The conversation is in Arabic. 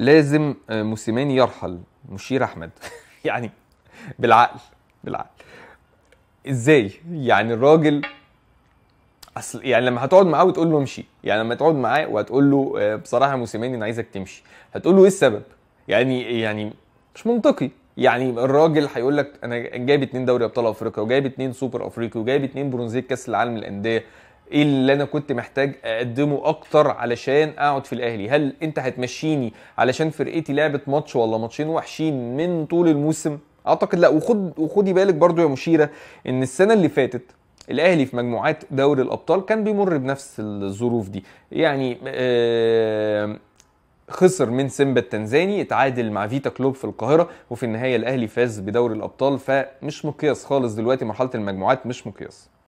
لازم آه، موسيماني يرحل مشير احمد يعني بالعقل بالعقل ازاي يعني الراجل اصل يعني لما هتقعد معاه وتقول له امشي يعني لما تقعد معاه وهتقول له آه، بصراحه يا موسيماني انا عايزك تمشي هتقول له ايه السبب يعني يعني مش منطقي يعني الراجل هيقول لك انا جايب اتنين دوري ابطال افريقيا وجايب اتنين سوبر افريقي وجايب اتنين برونزيه كاس العالم للانديه ايه اللي انا كنت محتاج اقدمه اكتر علشان اقعد في الاهلي هل انت هتمشيني علشان فرقتي لعبت ماتش ولا ماتشين وحشين من طول الموسم اعتقد لا وخد وخدي بالك برضو يا مشيره ان السنه اللي فاتت الاهلي في مجموعات دوري الابطال كان بيمر بنفس الظروف دي يعني آه خسر من سيمبا التنزاني اتعادل مع فيتا كلوب في القاهره وفي النهايه الاهلي فاز بدوري الابطال فمش مقياس خالص دلوقتي مرحله المجموعات مش مقياس